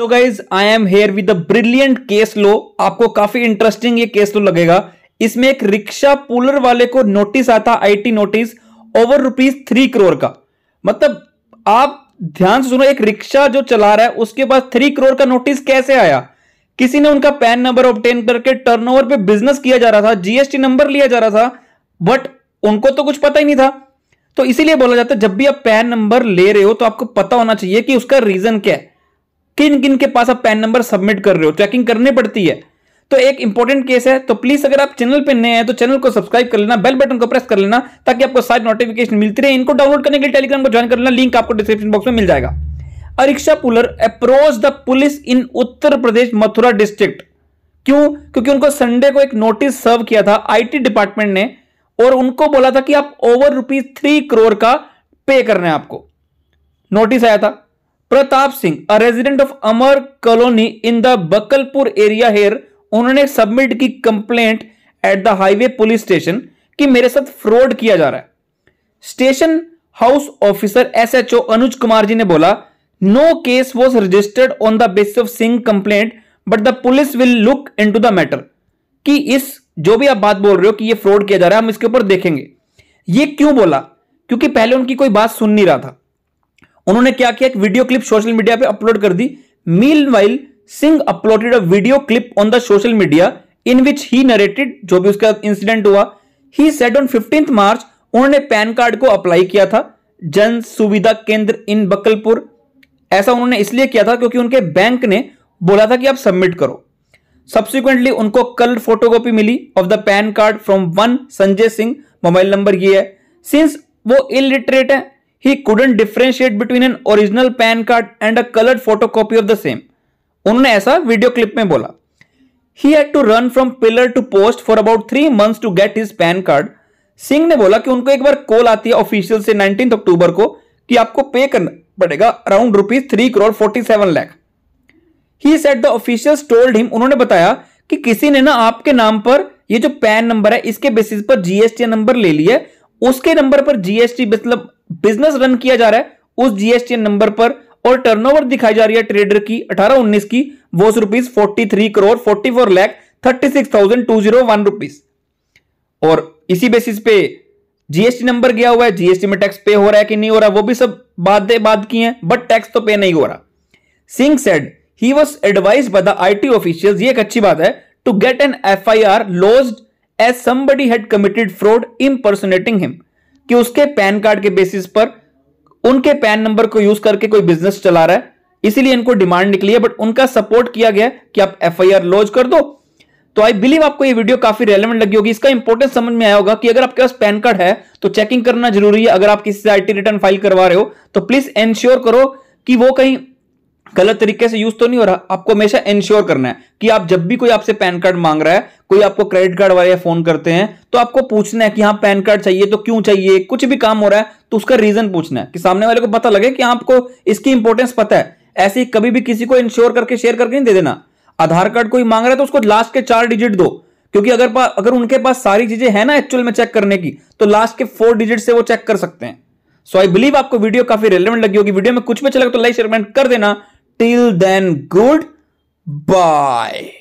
तो guys I am here with brilliant case लो आपको काफी इंटरेस्टिंग ये केस लो लगेगा इसमें एक रिक्शा पुलर वाले को नोटिस आता IT notice over rupees three crore का मतलब आप ध्यान से सुनो एक रिक्शा जो चला रहा है उसके पास थ्री करोड़ का नोटिस कैसे आया किसी ने उनका पैन नंबर ऑप्टेन करके टर्नओवर पे बिजनेस किया जा रहा था जीएसटी नंबर लिया जा रहा था बट उनको तो कुछ पता ही नहीं था तो इसीलिए बोला जाता है जब भी आप पैन नंबर ले रहे हो तो आपको पता होना चाहिए कि उसका रीजन क्या है किन किन के पास आप पैन नंबर सबमिट कर रहे हो चेकिंग करनी पड़ती है तो एक इंपॉर्टेंट केस है तो प्लीज अगर आप चैनल पर नए हैं तो चैनल को सब्सक्राइब कर लेना बेल बटन को प्रेस कर लेना ताकि आपको सारी नोटिफिकेशन मिलती रहे इनको डाउनलोड करने के लिए टेलीग्राम को ज्वाइन कर लेना लिंक आपको डिस्क्रिप्शन बॉक्स में मिल जाएगा a rickshaw puller approach the police in Uttar Pradesh Mathura district क्यों क्योंकि उनको संडे को एक नोटिस सर्व किया था आईटी डिपार्टमेंट ने और उनको बोला था कि आप ओवर रुपीज थ्री करोड़ का पे करना है आपको नोटिस आया था Pratap Singh a resident of Amar colony in the Bakalpur area here उन्होंने सबमिट की complaint at the highway police station कि मेरे साथ फ्रॉड किया जा रहा है station house officer SHO Anuj Kumar ji ने बोला no case was registered on the basis of Singh complaint but the police will look into the matter कि इस जो भी आप बात बोल रहे हो कि ये फ्रॉड किया जा रहा है हम इसके ऊपर देखेंगे ये क्यों बोला क्योंकि पहले उनकी कोई बात सुन नहीं रहा था उन्होंने क्या किया एक वीडियो क्लिप सोशल मीडिया पे अपलोड कर दी meanwhile Singh uploaded a video clip on the social media in which he narrated जो भी उसका इंसिडेंट हुआ he said on fifteen March उन्होंने पैन कार्ड को अप्लाई किया था जन सुविधा केंद्र इन बकलपुर ऐसा उन्होंने इसलिए किया था क्योंकि उनके बैंक ने बोला था कि आप सबमिट करो सब्सिक्वेंटली उनको कल फोटोकॉपी मिली of the PAN card from one Sanjay Singh mobile number ये है सिंस वो इलिटरेट है couldn't differentiate between an original PAN card and a coloured photocopy of the same उन्होंने ऐसा वीडियो क्लिप में बोला he had to run from pillar to post for about three months to get his PAN card Singh ने बोला कि उनको एक बार call आती है ऑफिशियल से नाइनटीन अक्टूबर को कि आपको पे करना पड़ेगा around rupees three crore forty seven lakh he said the official told him उन्होंने बताया कि किसी ने ना आपके नाम पर ये जो पैन नंबर है इसके बेसिस पर जीएसटी नंबर ले लिया उसके नंबर पर जीएसटी मतलब बिजनेस रन किया जा रहा है उस जीएसटी नंबर पर और टर्नओवर दिखाई जा रही है ट्रेडर की अठारह उन्नीस की वो rupees forty three crore forty four lakh thirty six thousand two zero one rupees और इसी बेसिस पे जीएसटी नंबर गया हुआ है जीएसटी में टैक्स पे हो रहा है कि नहीं हो रहा वो भी सब बातें बात की हैं बट टैक्स तो पे नहीं हो रहा Singh said he was advise by the IT official ये एक अच्छी बात है to get an F I R lodge as somebody had committed fraud impersonating him कि उसके पैन कार्ड के बेसिस पर उनके पैन नंबर को यूज करके कोई बिजनेस चला रहा है इसीलिए इनको डिमांड निकली है बट उनका सपोर्ट किया गया कि आप एफ आई कर दो तो आई बिलीव आपको ये वीडियो काफी रेलेवेंट लगी होगी इसका इंपोर्टेंस समझ में आया होगा कि अगर आपके पास पैन कार्ड है तो चेकिंग करना जरूरी है अगर आप किसी से आईटी रिटर्न फाइल करवा रहे हो तो प्लीज एंश्योर करो कि वो कहीं गलत तरीके से यूज तो नहीं हो रहा आपको हमेशा इंश्योर करना है कि आप जब भी कोई आपसे पैन कार्ड मांग रहा है कोई आपको क्रेडिट कार्ड वाले फोन करते हैं तो आपको पूछना है कि हाँ पैन कार्ड चाहिए तो क्यों चाहिए कुछ भी काम हो रहा है तो उसका रीजन पूछना है कि सामने वाले को पता लगे कि आपको इसकी इंपॉर्टेंस पता है ऐसे ही कभी भी किसी को इंश्योर करके शेयर करके नहीं दे देना आधार कार्ड कोई मांग रहा है तो उसको लास्ट के चार डिजिट दो क्योंकि अगर पा, अगर उनके पास सारी चीजें हैं ना एक्चुअल में चेक करने की तो लास्ट के फोर डिजिट से वो चेक कर सकते हैं सो आई बिलीव आपको वीडियो काफी रेलिवेंट लगी होगी वीडियो में कुछ भी अच्छा लगे तो लाइक शेयर कर देना Till then, goodbye.